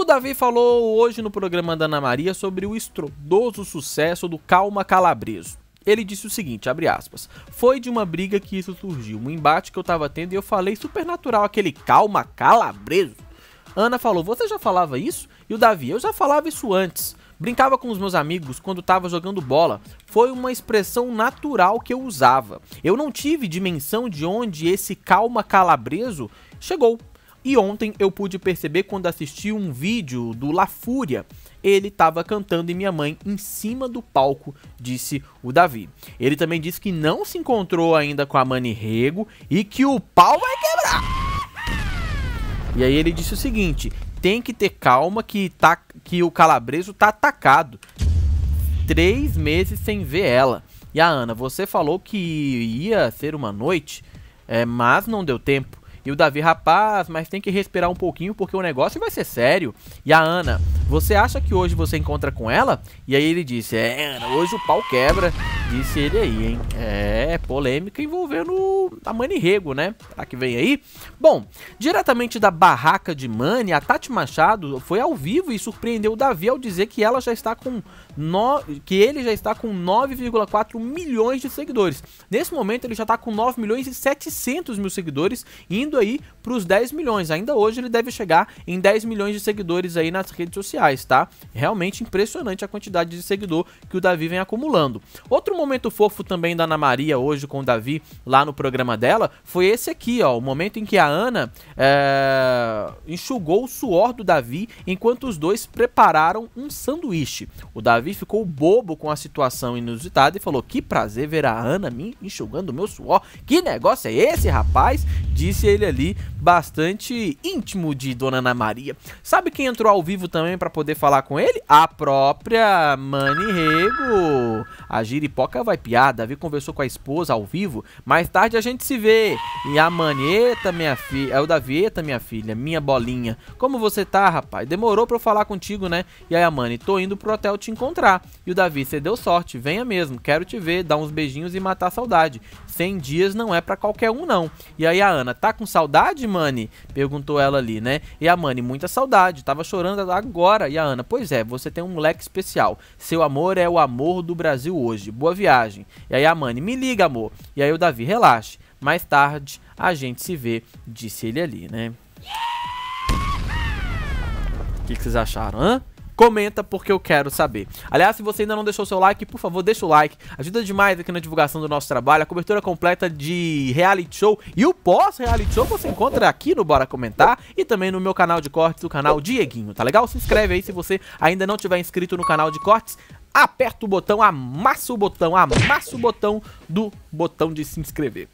O Davi falou hoje no programa da Ana Maria sobre o estrondoso sucesso do Calma Calabreso. Ele disse o seguinte, abre aspas, foi de uma briga que isso surgiu, um embate que eu tava tendo e eu falei 'supernatural' aquele calma calabreso. Ana falou, você já falava isso? E o Davi, eu já falava isso antes, Brincava com os meus amigos quando estava jogando bola. Foi uma expressão natural que eu usava. Eu não tive dimensão de onde esse calma calabreso chegou. E ontem eu pude perceber quando assisti um vídeo do La Fúria. Ele estava cantando e minha mãe em cima do palco, disse o Davi. Ele também disse que não se encontrou ainda com a Rego e que o pau vai quebrar. E aí ele disse o seguinte: tem que ter calma que, tá, que o calabreso tá atacado. Três meses sem ver ela. E a Ana, você falou que ia ser uma noite, é, mas não deu tempo. E o Davi, rapaz, mas tem que respirar um pouquinho porque o negócio vai ser sério. E a Ana, você acha que hoje você encontra com ela? E aí ele disse, é, Ana, hoje o pau quebra disse ele aí, hein? É, polêmica envolvendo a Mani Rego, né? Será que vem aí? Bom, diretamente da barraca de Mani, a Tati Machado foi ao vivo e surpreendeu o Davi ao dizer que ela já está com no... que ele já está com 9,4 milhões de seguidores. Nesse momento ele já está com 9 milhões e 700 mil seguidores, indo aí para os 10 milhões. Ainda hoje ele deve chegar em 10 milhões de seguidores aí nas redes sociais, tá? Realmente impressionante a quantidade de seguidor que o Davi vem acumulando. Outro momento fofo também da Ana Maria hoje com o Davi lá no programa dela foi esse aqui, ó. O momento em que a Ana é, enxugou o suor do Davi enquanto os dois prepararam um sanduíche. O Davi ficou bobo com a situação inusitada e falou: Que prazer ver a Ana me enxugando o meu suor. Que negócio é esse, rapaz? Disse ele ali, bastante íntimo de Dona Ana Maria. Sabe quem entrou ao vivo também para poder falar com ele? A própria Mani Rego. A giripoca fofoca vai piar. Davi conversou com a esposa ao vivo. Mais tarde a gente se vê. E a maneta, minha filha. É o eita, minha filha. Minha bolinha. Como você tá, rapaz? Demorou pra eu falar contigo, né? E aí a Mani, tô indo pro hotel te encontrar. E o Davi, você deu sorte. Venha mesmo. Quero te ver, dar uns beijinhos e matar a saudade. 100 dias não é para qualquer um, não. E aí a Ana, tá com saudade, Mani? Perguntou ela ali, né? E a Mani, muita saudade. Tava chorando agora. E a Ana, pois é, você tem um moleque especial. Seu amor é o amor do Brasil hoje. Boa viagem. E aí a Mani, me liga, amor. E aí o Davi, relaxe. Mais tarde a gente se vê, disse ele ali, né? O que, que vocês acharam, hã? comenta porque eu quero saber. Aliás, se você ainda não deixou seu like, por favor, deixa o like. Ajuda demais aqui na divulgação do nosso trabalho. A cobertura completa de reality show e o pós-reality show você encontra aqui no Bora Comentar e também no meu canal de cortes, o canal Dieguinho, tá legal? Se inscreve aí se você ainda não tiver inscrito no canal de cortes aperta o botão, amassa o botão, amassa o botão do botão de se inscrever.